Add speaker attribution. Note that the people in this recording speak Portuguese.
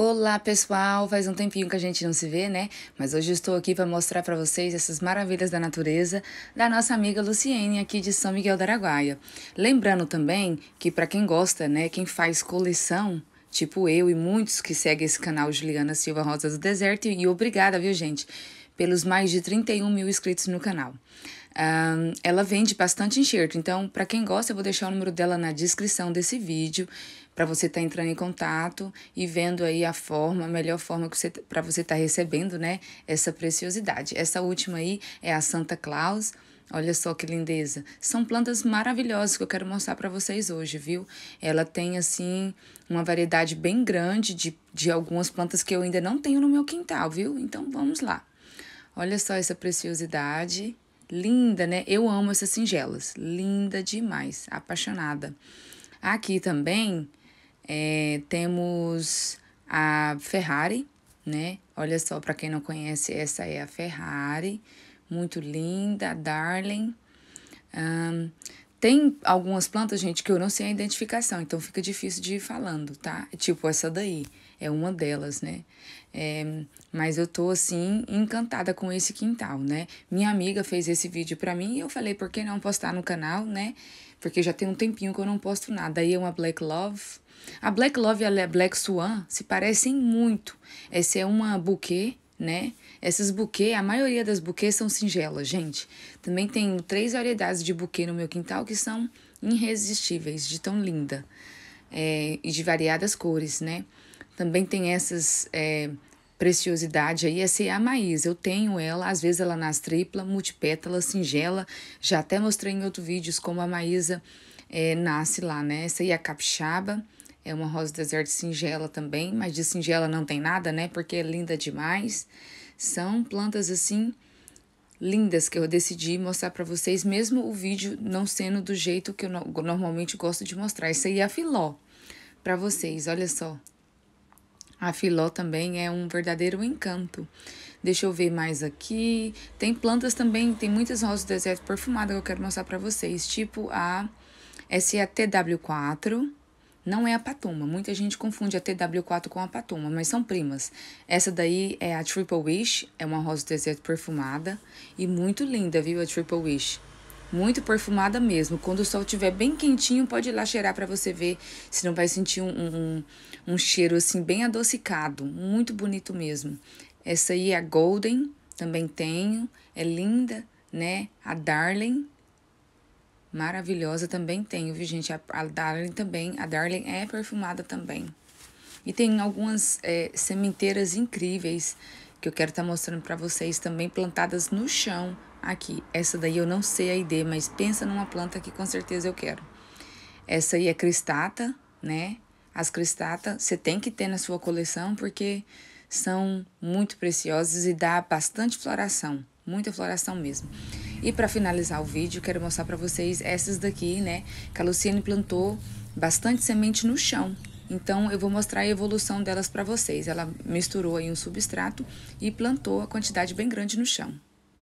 Speaker 1: Olá pessoal, faz um tempinho que a gente não se vê, né? Mas hoje estou aqui para mostrar para vocês essas maravilhas da natureza da nossa amiga Luciene aqui de São Miguel da Araguaia. Lembrando também que para quem gosta, né, quem faz coleção, tipo eu e muitos que seguem esse canal Juliana Silva Rosa do Deserto, e obrigada, viu gente, pelos mais de 31 mil inscritos no canal. Um, ela vende bastante enxerto, então para quem gosta eu vou deixar o número dela na descrição desse vídeo para você estar tá entrando em contato e vendo aí a forma, a melhor forma que você para você estar tá recebendo, né, essa preciosidade. Essa última aí é a Santa Claus. Olha só que lindeza. São plantas maravilhosas que eu quero mostrar para vocês hoje, viu? Ela tem, assim, uma variedade bem grande de, de algumas plantas que eu ainda não tenho no meu quintal, viu? Então, vamos lá. Olha só essa preciosidade. Linda, né? Eu amo essas singelas. Linda demais. Apaixonada. Aqui também é, temos a Ferrari, né? Olha só, para quem não conhece, essa é a Ferrari. Muito linda, Darling. Um, tem algumas plantas, gente, que eu não sei a identificação, então fica difícil de ir falando, tá? Tipo essa daí, é uma delas, né? É, mas eu tô, assim, encantada com esse quintal, né? Minha amiga fez esse vídeo pra mim e eu falei, por que não postar no canal, né? Porque já tem um tempinho que eu não posto nada. Aí é uma Black Love. A Black Love e a Black Swan se parecem muito. Essa é uma buquê, né? Essas buquês, a maioria das buquês são singelas, gente. Também tenho três variedades de buquê no meu quintal que são irresistíveis, de tão linda. É, e de variadas cores, né? Também tem essas é, preciosidade aí, essa é a maíz. Eu tenho ela, às vezes ela nas tripla, multipétala, singela. Já até mostrei em outros vídeos como a maísa é, nasce lá, né? Essa aí é a capixaba, é uma rosa deserto singela também, mas de singela não tem nada, né? Porque é linda demais. São plantas assim lindas que eu decidi mostrar para vocês, mesmo o vídeo não sendo do jeito que eu no normalmente gosto de mostrar. Isso aí é a filó para vocês, olha só. A filó também é um verdadeiro encanto. Deixa eu ver mais aqui. Tem plantas também, tem muitas rosas do deserto perfumadas que eu quero mostrar para vocês, tipo a SATW4, não é a Patuma. Muita gente confunde a TW4 com a Patuma, mas são primas. Essa daí é a Triple Wish, é uma rosa do deserto perfumada e muito linda, viu, a Triple Wish. Muito perfumada mesmo. Quando o sol estiver bem quentinho, pode ir lá cheirar para você ver se não vai sentir um, um, um cheiro assim bem adocicado. Muito bonito mesmo. Essa aí é a Golden, também tenho. É linda, né? A Darling maravilhosa também tem viu, gente? A, a Darling também, a Darling é perfumada também. E tem algumas é, sementeiras incríveis que eu quero estar tá mostrando para vocês também plantadas no chão aqui. Essa daí eu não sei a ideia, mas pensa numa planta que com certeza eu quero. Essa aí é cristata, né? As cristatas você tem que ter na sua coleção porque são muito preciosas e dá bastante floração, muita floração mesmo. E para finalizar o vídeo, quero mostrar para vocês essas daqui, né? Que a Luciane plantou bastante semente no chão. Então, eu vou mostrar a evolução delas para vocês. Ela misturou aí um substrato e plantou a quantidade bem grande no chão.